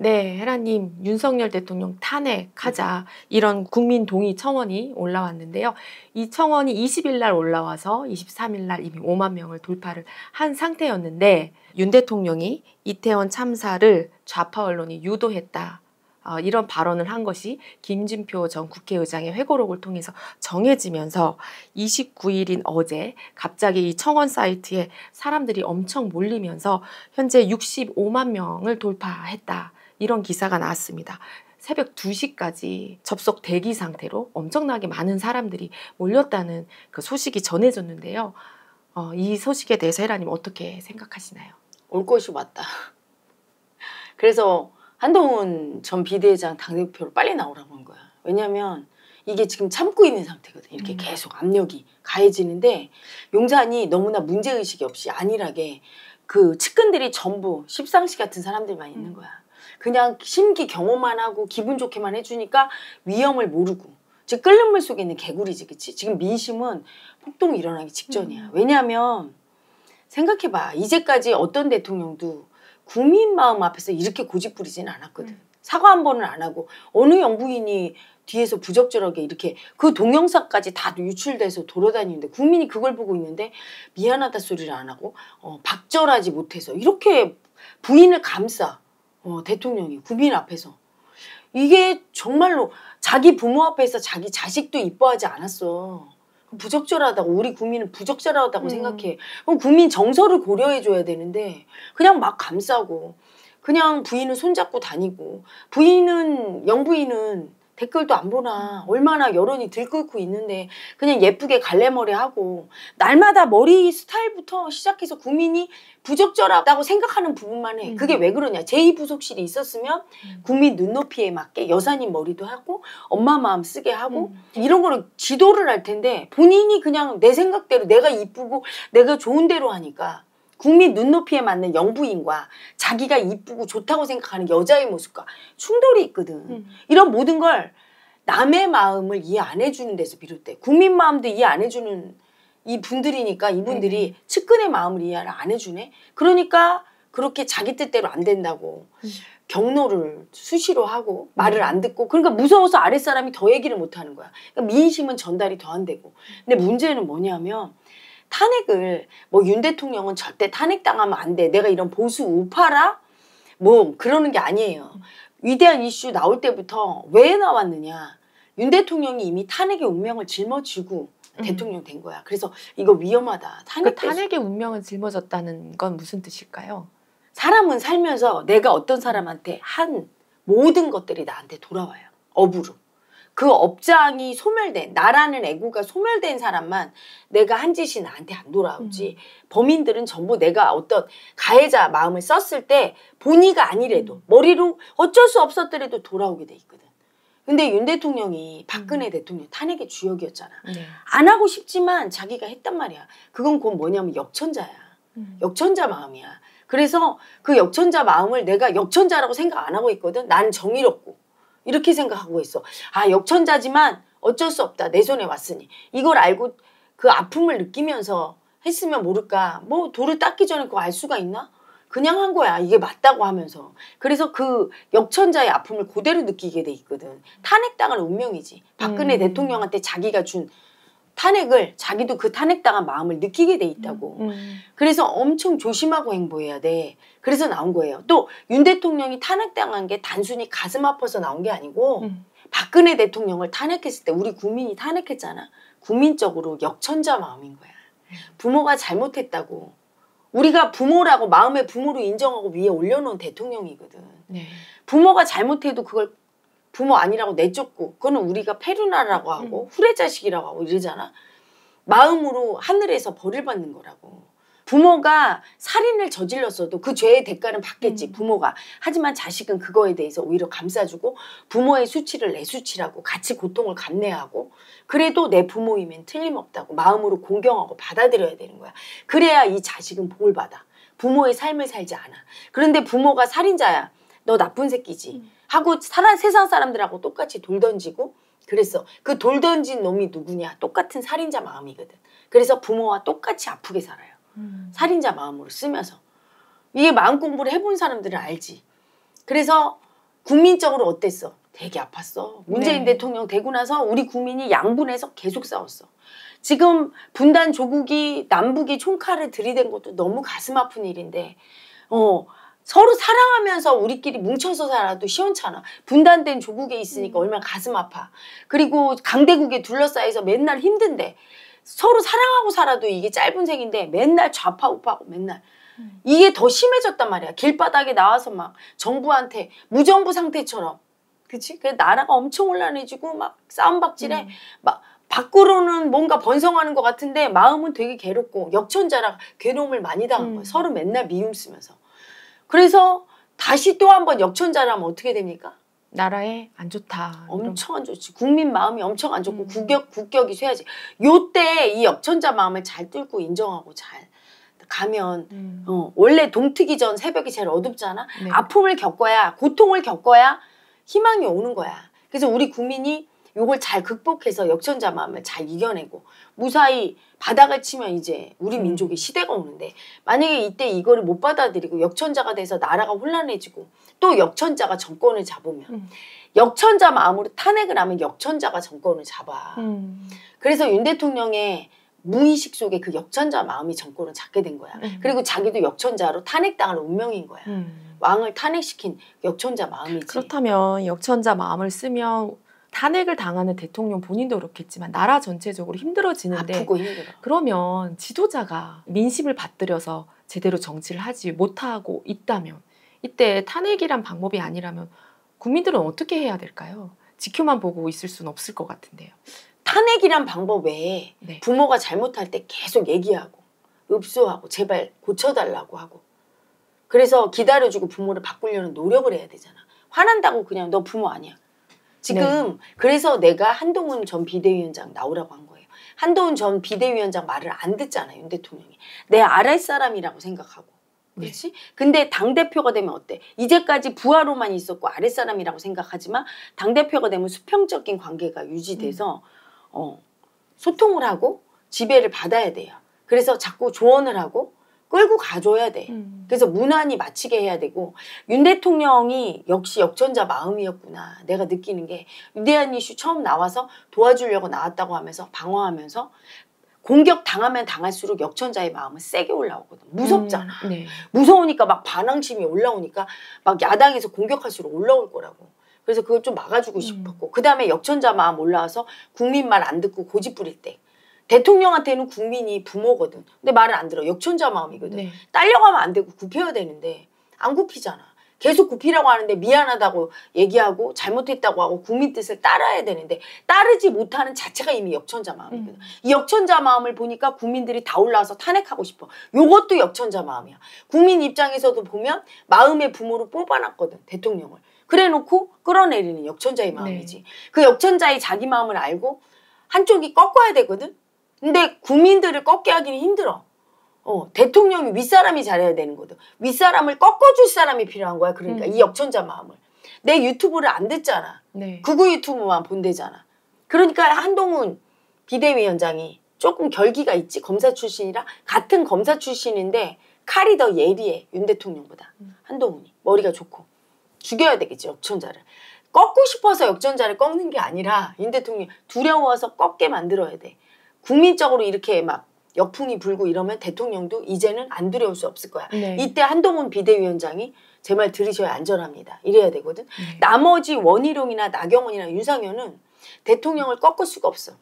네, 헤라님, 윤석열 대통령 탄핵하자 이런 국민 동의 청원이 올라왔는데요. 이 청원이 20일 날 올라와서 23일 날 이미 5만 명을 돌파를 한 상태였는데 윤 대통령이 이태원 참사를 좌파 언론이 유도했다. 어, 이런 발언을 한 것이 김진표 전 국회의장의 회고록을 통해서 정해지면서 29일인 어제 갑자기 이 청원 사이트에 사람들이 엄청 몰리면서 현재 65만 명을 돌파했다. 이런 기사가 나왔습니다. 새벽 2시까지 접속 대기 상태로 엄청나게 많은 사람들이 몰렸다는 그 소식이 전해졌는데요. 어, 이 소식에 대해서 헤라님 어떻게 생각하시나요? 올 것이 왔다. 그래서 한동훈 전 비대위장 당대표로 빨리 나오라고 한 거야. 왜냐면 이게 지금 참고 있는 상태거든. 이렇게 음. 계속 압력이 가해지는데 용산이 너무나 문제의식이 없이 안일하게 그 측근들이 전부 십상시 같은 사람들만 있는 음. 거야. 그냥 심기 경호만 하고 기분 좋게만 해주니까 위험을 모르고 즉 끓는 물 속에 있는 개구리지 그치 지금 민심은 폭동이 일어나기 직전이야 음. 왜냐하면 생각해봐 이제까지 어떤 대통령도 국민 마음 앞에서 이렇게 고집부리진 않았거든 음. 사과 한 번은 안 하고 어느 영부인이 뒤에서 부적절하게 이렇게 그 동영상까지 다 유출돼서 돌아다니는데 국민이 그걸 보고 있는데 미안하다 소리를 안 하고 어, 박절하지 못해서 이렇게 부인을 감싸 어, 대통령이 국민 앞에서 이게 정말로 자기 부모 앞에서 자기 자식도 이뻐하지 않았어. 부적절하다고 우리 국민은 부적절하다고 음. 생각해. 그럼 국민 정서를 고려해 줘야 되는데 그냥 막 감싸고 그냥 부인은 손잡고 다니고 부인은 영부인은 댓글도 안 보나 얼마나 여론이 들끓고 있는데 그냥 예쁘게 갈래머리 하고 날마다 머리 스타일부터 시작해서 국민이 부적절하다고 생각하는 부분만 해. 음. 그게 왜 그러냐. 제2부속실이 있었으면 음. 국민 눈높이에 맞게 여사님 머리도 하고 엄마 마음 쓰게 하고 음. 이런 거를 지도를 할 텐데 본인이 그냥 내 생각대로 내가 이쁘고 내가 좋은 대로 하니까 국민 눈높이에 맞는 영부인과 자기가 이쁘고 좋다고 생각하는 여자의 모습과 충돌이 있거든. 음. 이런 모든 걸 남의 마음을 이해 안 해주는 데서 비롯돼. 국민 마음도 이해 안 해주는 이 분들이니까 이분들이 네. 측근의 마음을 이해를 안 해주네. 그러니까 그렇게 자기 뜻대로 안 된다고 음. 경로를 수시로 하고 음. 말을 안 듣고 그러니까 무서워서 아랫사람이 더 얘기를 못 하는 거야. 그러니까 민심은 전달이 더 안 되고. 근데 문제는 뭐냐면 탄핵을 뭐 윤 대통령은 절대 탄핵당하면 안 돼. 내가 이런 보수 우파라? 뭐 그러는 게 아니에요. 위대한 이슈 나올 때부터 왜 나왔느냐. 윤 대통령이 이미 탄핵의 운명을 짊어지고 음. 대통령 된 거야. 그래서 이거 위험하다. 탄핵 그러니까 탄핵의 운명을 짊어졌다는 건 무슨 뜻일까요? 사람은 살면서 내가 어떤 사람한테 한 모든 것들이 나한테 돌아와요. 업으로. 그 업장이 소멸된 나라는 애국가 소멸된 사람만 내가 한 짓이 나한테 안 돌아오지 음. 범인들은 전부 내가 어떤 가해자 마음을 썼을 때 본의가 아니래도 음. 머리로 어쩔 수 없었더라도 돌아오게 돼 있거든. 근데 윤 대통령이 박근혜 음. 대통령 탄핵의 주역이었잖아. 네. 안 하고 싶지만 자기가 했단 말이야. 그건 곧 뭐냐면 역천자야. 음. 역천자 마음이야. 그래서 그 역천자 마음을 내가 역천자라고 생각 안 하고 있거든. 난 정의롭고 이렇게 생각하고 있어. 아, 역천자지만 어쩔 수 없다. 내 손에 왔으니. 이걸 알고 그 아픔을 느끼면서 했으면 모를까. 뭐 돌을 닦기 전에 그거 알 수가 있나? 그냥 한 거야. 이게 맞다고 하면서. 그래서 그 역천자의 아픔을 그대로 느끼게 돼 있거든. 탄핵당한 운명이지. 박근혜 음. 대통령한테 자기가 준 탄핵을 자기도 그 탄핵당한 마음을 느끼게 돼 있다고. 음. 음. 그래서 엄청 조심하고 행보해야 돼. 그래서 나온 거예요. 또 윤 대통령이 탄핵당한 게 단순히 가슴 아파서 나온 게 아니고 음. 박근혜 대통령을 탄핵했을 때 우리 국민이 탄핵했잖아. 국민적으로 역천자 마음인 거야. 부모가 잘못했다고 우리가 부모라고 마음의 부모로 인정하고 위에 올려놓은 대통령이거든. 네. 부모가 잘못해도 그걸 부모 아니라고 내쫓고 그거는 우리가 페루나라고 하고 음. 후레자식이라고 하고 이러잖아. 마음으로 하늘에서 벌을 받는 거라고. 부모가 살인을 저질렀어도 그 죄의 대가는 받겠지 음. 부모가 하지만 자식은 그거에 대해서 오히려 감싸주고 부모의 수치를 내 수치라고 같이 고통을 감내하고 그래도 내 부모이면 틀림없다고 마음으로 공경하고 받아들여야 되는 거야 그래야 이 자식은 복을 받아 부모의 삶을 살지 않아 그런데 부모가 살인자야 너 나쁜 새끼지 음. 하고 사람 세상 사람들하고 똑같이 돌 던지고 그랬어그돌 던진 놈이 누구냐 똑같은 살인자 마음이거든 그래서 부모와 똑같이 아프게 살아요. 음. 살인자 마음으로 쓰면서 이게 마음 공부를 해본 사람들은 알지. 그래서 국민적으로 어땠어? 되게 아팠어. 문재인 네. 대통령 되고 나서 우리 국민이 양분해서 계속 싸웠어. 지금 분단 조국이 남북이 총칼을 들이댄 것도 너무 가슴 아픈 일인데, 어, 서로 사랑하면서 우리끼리 뭉쳐서 살아도 시원찮아. 분단된 조국에 있으니까 음. 얼마나 가슴 아파. 그리고 강대국에 둘러싸여서 맨날 힘든데, 서로 사랑하고 살아도 이게 짧은 생인데 맨날 좌파 우파고 맨날 음. 이게 더 심해졌단 말이야. 길바닥에 나와서 막 정부한테 무정부 상태처럼 그치? 그 나라가 엄청 혼란해지고 막 싸움박질해 음. 막 밖으로는 뭔가 번성하는 것 같은데 마음은 되게 괴롭고 역천자라 괴로움을 많이 당한 음. 거야. 서로 맨날 미움 쓰면서 그래서 다시 또 한 번 역천자라면 어떻게 됩니까? 나라에 안 좋다. 엄청 안 좋지. 국민 마음이 엄청 안 좋고 음. 국격, 국격이 쇠야지. 요때 이 역천자 마음을 잘 뚫고 인정하고 잘 가면 음. 어, 원래 동트기 전 새벽이 제일 어둡잖아. 네. 아픔을 겪어야 고통을 겪어야 희망이 오는 거야. 그래서 우리 국민이 요걸 잘 극복해서 역천자 마음을 잘 이겨내고 무사히 바닥을 치면 이제 우리 음. 민족의 시대가 오는데 만약에 이때 이거를 못 받아들이고 역천자가 돼서 나라가 혼란해지고 또 역천자가 정권을 잡으면 음. 역천자 마음으로 탄핵을 하면 역천자가 정권을 잡아. 음. 그래서 윤 대통령의 무의식 속에 그 역천자 마음이 정권을 잡게 된 거야. 음. 그리고 자기도 역천자로 탄핵당할 운명인 거야. 음. 왕을 탄핵시킨 역천자 마음이지. 그렇다면 역천자 마음을 쓰면 탄핵을 당하는 대통령 본인도 그렇겠지만 나라 전체적으로 힘들어지는데 아프고 힘들어. 그러면 지도자가 민심을 받들여서 제대로 정치를 하지 못하고 있다면 이때 탄핵이란 방법이 아니라면 국민들은 어떻게 해야 될까요? 지켜만 보고 있을 수는 없을 것 같은데요. 탄핵이란 방법 외에 네. 부모가 잘못할 때 계속 얘기하고 읍소하고 제발 고쳐달라고 하고 그래서 기다려주고 부모를 바꾸려는 노력을 해야 되잖아. 화난다고 그냥 너 부모 아니야. 지금 네. 그래서 내가 한동훈 전 비대위원장 나오라고 한 거예요. 한동훈 전 비대위원장 말을 안 듣잖아요. 윤 대통령이. 내 아랫사람이라고 생각하고. 예. 그렇지? 근데 당 대표가 되면 어때? 이제까지 부하로만 있었고 아랫 사람이라고 생각하지만 당 대표가 되면 수평적인 관계가 유지돼서 음. 어, 소통을 하고 지배를 받아야 돼요. 그래서 자꾸 조언을 하고 끌고 가줘야 돼. 음. 그래서 무난히 마치게 해야 되고 윤 대통령이 역시 역전자 마음이었구나. 내가 느끼는 게 위대한 이슈 처음 나와서 도와주려고 나왔다고 하면서 방어하면서 공격 당하면 당할수록 역천자의 마음은 세게 올라오거든. 무섭잖아. 음, 네. 무서우니까 막 반항심이 올라오니까 막 야당에서 공격할수록 올라올 거라고. 그래서 그걸 좀 막아주고 음. 싶었고 그 다음에 역천자 마음 올라와서 국민 말 안 듣고 고집 부릴 때 대통령한테는 국민이 부모거든. 근데 말을 안 들어. 역천자 마음이거든. 네. 딸려가면 안 되고 굽혀야 되는데 안 굽히잖아. 계속 굽히라고 하는데 미안하다고 얘기하고 잘못했다고 하고 국민 뜻을 따라야 되는데 따르지 못하는 자체가 이미 역천자 마음이거든. 음. 이 역천자 마음을 보니까 국민들이 다 올라와서 탄핵하고 싶어. 요것도 역천자 마음이야. 국민 입장에서도 보면 마음의 부모로 뽑아놨거든 대통령을. 그래놓고 끌어내리는 역천자의 네. 마음이지. 네. 그 역천자의 자기 마음을 알고 한쪽이 꺾어야 되거든. 근데 국민들을 꺾게 하기는 힘들어. 어, 대통령이 윗사람이 잘해야 되는 거죠 윗사람을 꺾어줄 사람이 필요한 거야. 그러니까 음. 이 역천자 마음을. 내 유튜브를 안 듣잖아. 네. 구구 유튜브만 본대잖아. 그러니까 한동훈 비대위원장이 조금 결기가 있지. 검사 출신이라. 같은 검사 출신인데 칼이 더 예리해. 윤 대통령보다. 음. 한동훈이. 머리가 좋고. 죽여야 되겠지. 역천자를. 꺾고 싶어서 역전자를 꺾는 게 아니라 윤 대통령 두려워서 꺾게 만들어야 돼. 국민적으로 이렇게 막 역풍이 불고 이러면 대통령도 이제는 안 두려울 수 없을 거야. 네. 이때 한동훈 비대위원장이 제 말 들으셔야 안전합니다. 이래야 되거든. 네. 나머지 원희룡이나 나경원이나 윤상현은 대통령을 꺾을 수가 없어.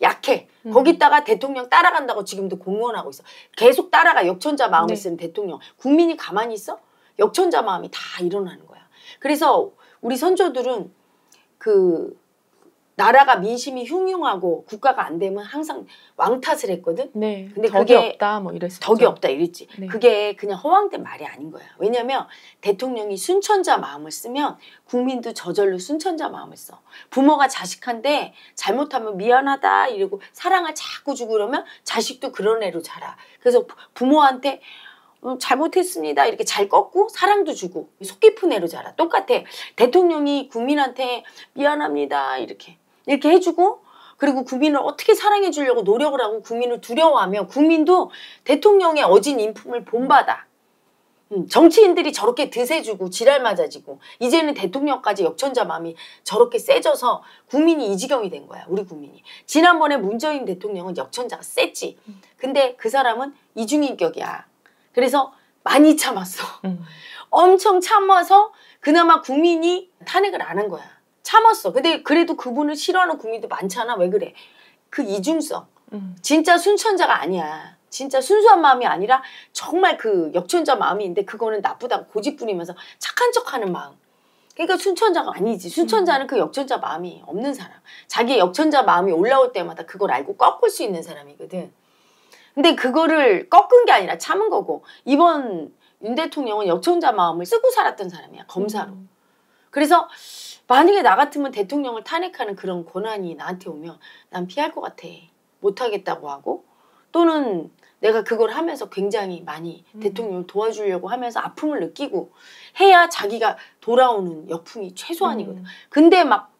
약해. 음. 거기다가 대통령 따라간다고 지금도 공언하고 있어. 계속 따라가 역천자 마음이 네. 쓴 대통령. 국민이 가만히 있어? 역천자 마음이 다 일어나는 거야. 그래서 우리 선조들은 그 나라가 민심이 흉흉하고 국가가 안 되면 항상 왕 탓을 했거든. 네. 근데 덕이 그게 없다 뭐 이랬어. 덕이 없다 이랬지. 네. 그게 그냥 허황된 말이 아닌 거야. 왜냐면 대통령이 순천자 마음을 쓰면 국민도 저절로 순천자 마음을 써. 부모가 자식한테 잘못하면 미안하다 이러고 사랑을 자꾸 주고 그러면 자식도 그런 애로 자라. 그래서 부모한테 어, 잘못했습니다. 이렇게 잘 꺾고 사랑도 주고 속 깊은 애로 자라. 똑같아. 대통령이 국민한테 미안합니다. 이렇게 이렇게 해주고 그리고 국민을 어떻게 사랑해 주려고 노력을 하고 국민을 두려워하며 국민도 대통령의 어진 인품을 본받아 음, 정치인들이 저렇게 드세주고 지랄 맞아지고 이제는 대통령까지 역천자 마음이 저렇게 세져서 국민이 이 지경이 된 거야 우리 국민이 지난번에 문재인 대통령은 역천자가 셌지 음. 근데 그 사람은 이중인격이야 그래서 많이 참았어 음. 엄청 참아서 그나마 국민이 탄핵을 안 한 거야 참았어. 근데 그래도 그분을 싫어하는 국민도 많잖아. 왜 그래? 그 이중성. 음. 진짜 순천자가 아니야. 진짜 순수한 마음이 아니라 정말 그 역천자 마음인데 그거는 나쁘다고 고집부리면서 착한 척하는 마음. 그러니까 순천자가 아니지. 순천자는 음. 그 역천자 마음이 없는 사람. 자기의 역천자 마음이 올라올 때마다 그걸 알고 꺾을 수 있는 사람이거든. 근데 그거를 꺾은 게 아니라 참은 거고 이번 윤 대통령은 역천자 마음을 쓰고 살았던 사람이야. 검사로. 음. 그래서 만약에 나 같으면 대통령을 탄핵하는 그런 권한이 나한테 오면 난 피할 것 같아. 못하겠다고 하고 또는 내가 그걸 하면서 굉장히 많이 음. 대통령을 도와주려고 하면서 아픔을 느끼고 해야 자기가 돌아오는 역풍이 최소한이거든. 음. 근데 막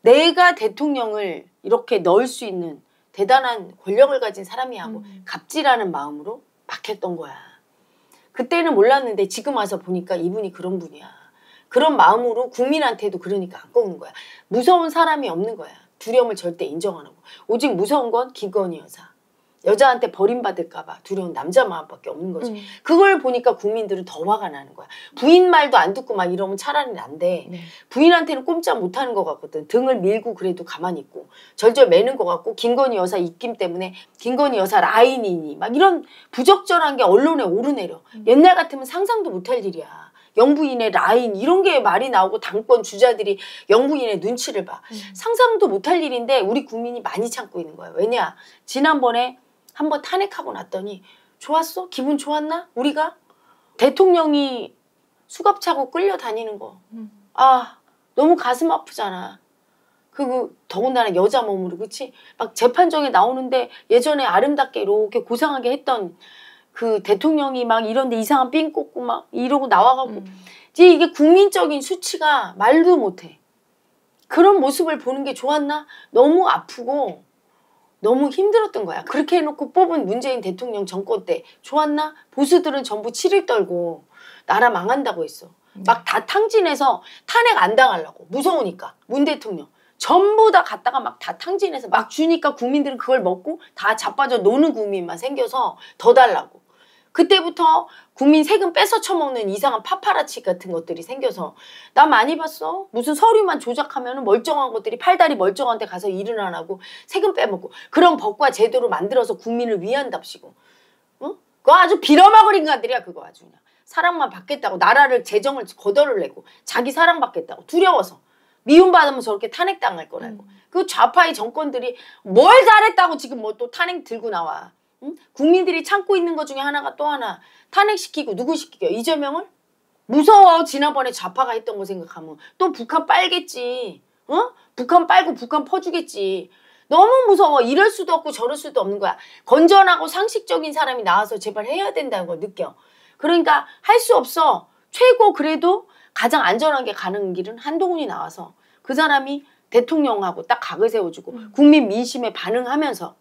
내가 대통령을 이렇게 넣을 수 있는 대단한 권력을 가진 사람이 하고 음. 갑질하는 마음으로 박했던 거야. 그때는 몰랐는데 지금 와서 보니까 이분이 그런 분이야. 그런 마음으로 국민한테도 그러니까 아까운 거야. 무서운 사람이 없는 거야. 두려움을 절대 인정 안 하고. 오직 무서운 건 김건희 여사. 여자한테 버림받을까봐 두려운 남자 마음밖에 없는 거지. 음. 그걸 보니까 국민들은 더 화가 나는 거야. 부인 말도 안 듣고 막 이러면 차라리 난데 네. 부인한테는 꼼짝 못 하는 것 같거든. 등을 밀고 그래도 가만히 있고 절절 매는 것 같고 김건희 여사 입김 때문에 김건희 여사 라인이니 막 이런 부적절한 게 언론에 오르내려. 음. 옛날 같으면 상상도 못할 일이야. 영부인의 라인 이런 게 말이 나오고 당권 주자들이 영부인의 눈치를 봐. 음. 상상도 못할 일인데 우리 국민이 많이 참고 있는 거예요. 왜냐? 지난번에 한번 탄핵하고 났더니 좋았어? 기분 좋았나? 우리가 대통령이 수갑차고 끌려다니는 거. 음. 아, 너무 가슴 아프잖아. 그리고 더군다나 여자 몸으로 그치? 막 재판정에 나오는데 예전에 아름답게 이렇게 고상하게 했던 그 대통령이 막 이런데 이상한 삥 꽂고 막 이러고 나와가고 음. 이제 이게 국민적인 수치가 말도 못해. 그런 모습을 보는 게 좋았나? 너무 아프고 너무 힘들었던 거야. 그렇게 해놓고 뽑은 문재인 대통령 정권 때 좋았나? 보수들은 전부 치를 떨고 나라 망한다고 했어. 네. 막다 탕진해서 탄핵 안 당하려고 무서우니까 문 대통령 전부 다 갔다가 막 다 탕진해서 막 주니까 국민들은 그걸 먹고 다 자빠져 노는 국민만 생겨서 더 달라고 그때부터 국민 세금 뺏어 쳐먹는 이상한 파파라치 같은 것들이 생겨서 나 많이 봤어 무슨 서류만 조작하면 멀쩡한 것들이 팔다리 멀쩡한 데 가서 일을 안 하고 세금 빼먹고 그런 법과 제도를 만들어서 국민을 위한답시고 응? 그거 아주 빌어먹을 인간들이야 그거 아주 그냥 사랑만 받겠다고 나라를 재정을 거덜을 내고 자기 사랑받겠다고 두려워서 미움받으면 저렇게 탄핵당할 거라고 음. 그 좌파의 정권들이 뭘 잘했다고 지금 뭐 또 탄핵 들고 나와 응? 국민들이 참고 있는 것 중에 하나가 또 하나 탄핵시키고 누구 시키게 이재명을? 무서워 지난번에 좌파가 했던 거 생각하면 또 북한 빨겠지 어? 북한 빨고 북한 퍼주겠지 너무 무서워 이럴 수도 없고 저럴 수도 없는 거야 건전하고 상식적인 사람이 나와서 제발 해야 된다는 걸 느껴 그러니까 할 수 없어 최고 그래도 가장 안전하게 가는 길은 한동훈이 나와서 그 사람이 대통령하고 딱 각을 세워주고 음. 국민 민심에 반응하면서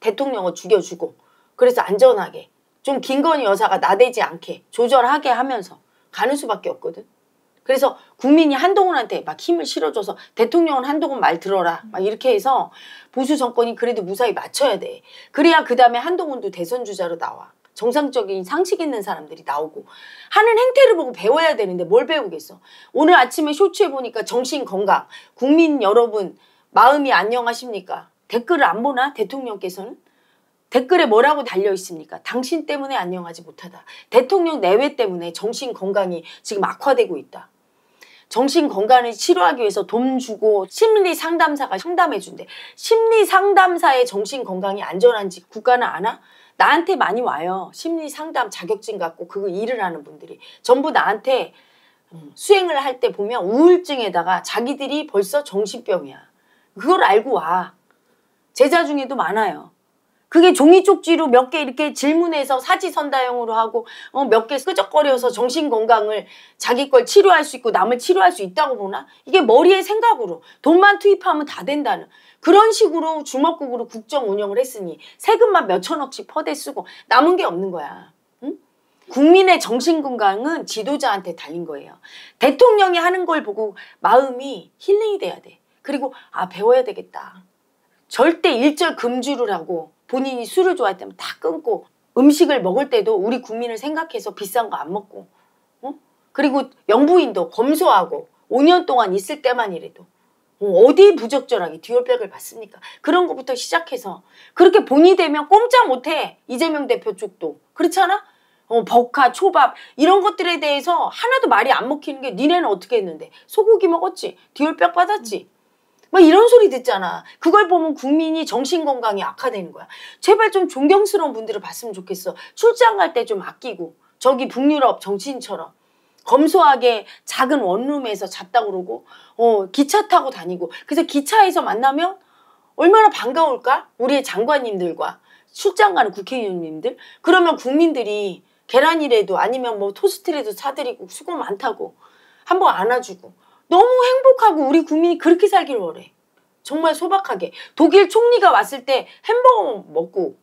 대통령을 죽여주고 그래서 안전하게 좀 김건희 여사가 나대지 않게 조절하게 하면서 가는 수밖에 없거든. 그래서 국민이 한동훈한테 막 힘을 실어줘서 대통령은 한동훈 말 들어라 막 이렇게 해서 보수 정권이 그래도 무사히 맞춰야 돼. 그래야 그 다음에 한동훈도 대선 주자로 나와. 정상적인 상식 있는 사람들이 나오고 하는 행태를 보고 배워야 되는데 뭘 배우겠어. 오늘 아침에 쇼츠에 보니까 정신 건강 국민 여러분 마음이 안녕하십니까? 댓글을 안 보나 대통령께서는? 댓글에 뭐라고 달려 있습니까? 당신 때문에 안녕하지 못하다. 대통령 내외 때문에 정신 건강이 지금 악화되고 있다. 정신 건강을 치료하기 위해서 돈 주고 심리 상담사가 상담해 준대. 심리 상담사의 정신 건강이 안전한지 국가는 아나? 나한테 많이 와요. 심리 상담 자격증 갖고 그거 일을 하는 분들이 전부 나한테 음, 수행을 할 때 보면 우울증에다가 자기들이 벌써 정신병이야. 그걸 알고 와. 제자 중에도 많아요. 그게 종이 쪽지로 몇 개 이렇게 질문해서 사지선다형으로 하고 어, 몇 개 끄적거려서 정신건강을 자기 걸 치료할 수 있고 남을 치료할 수 있다고 보나? 이게 머리의 생각으로 돈만 투입하면 다 된다는 그런 식으로 주먹국으로 국정 운영을 했으니 세금만 몇천억씩 퍼대 쓰고 남은 게 없는 거야. 응? 국민의 정신건강은 지도자한테 달린 거예요. 대통령이 하는 걸 보고 마음이 힐링이 돼야 돼. 그리고 아 배워야 되겠다. 절대 일절 금주를 하고 본인이 술을 좋아했다면 다 끊고 음식을 먹을 때도 우리 국민을 생각해서 비싼 거 안 먹고 어? 그리고 영부인도 검소하고 5년 동안 있을 때만이라도 어, 어디 어 부적절하게 듀얼백을 받습니까? 그런 것부터 시작해서 그렇게 본이 되면 꼼짝 못해 이재명 대표 쪽도 그렇잖아? 어, 버카, 초밥 이런 것들에 대해서 하나도 말이 안 먹히는 게 니네는 어떻게 했는데 소고기 먹었지 듀얼백 받았지 막 이런 소리 듣잖아. 그걸 보면 국민이 정신건강이 악화되는 거야. 제발 좀 존경스러운 분들을 봤으면 좋겠어. 출장 갈 때 좀 아끼고 저기 북유럽 정치인처럼 검소하게 작은 원룸에서 잤다 그러고 어 기차 타고 다니고 그래서 기차에서 만나면 얼마나 반가울까? 우리의 장관님들과 출장 가는 국회의원님들 그러면 국민들이 계란이라도 아니면 뭐 토스트라도 사드리고 수고 많다고 한번 안아주고 너무 행복하고 우리 국민이 그렇게 살길 원해. 정말 소박하게. 독일 총리가 왔을 때 햄버거 먹고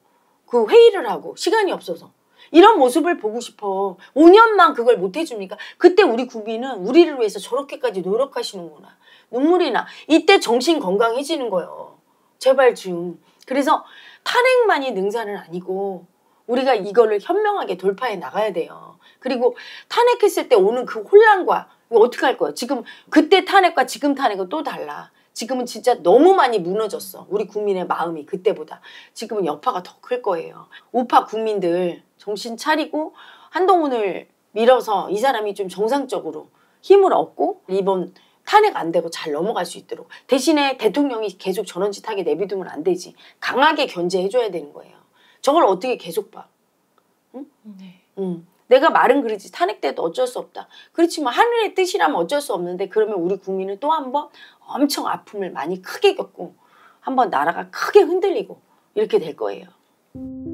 그 회의를 하고 시간이 없어서. 이런 모습을 보고 싶어. 5년만 그걸 못 해주니까 그때 우리 국민은 우리를 위해서 저렇게까지 노력하시는구나. 눈물이 나. 이때 정신 건강해지는 거예요. 제발 좀. 그래서 탄핵만이 능사는 아니고 우리가 이거를 현명하게 돌파해 나가야 돼요. 그리고 탄핵했을 때 오는 그 혼란과 뭐 어떻게 할 거야? 지금 그때 탄핵과 지금 탄핵은 또 달라. 지금은 진짜 너무 많이 무너졌어. 우리 국민의 마음이 그때보다. 지금은 여파가 더 클 거예요. 우파 국민들 정신 차리고 한동훈을 밀어서 이 사람이 좀 정상적으로 힘을 얻고 이번 탄핵 안 되고 잘 넘어갈 수 있도록 대신에 대통령이 계속 전원짓 하게 내비두면 안 되지 강하게 견제해줘야 되는 거예요 저걸 어떻게 계속 봐 응? 네. 응. 내가 말은 그러지 탄핵돼도 어쩔 수 없다. 그렇지만 뭐 하늘의 뜻이라면 어쩔 수 없는데 그러면 우리 국민은 또 한 번 엄청 아픔을 많이 크게 겪고 한 번 나라가 크게 흔들리고 이렇게 될 거예요.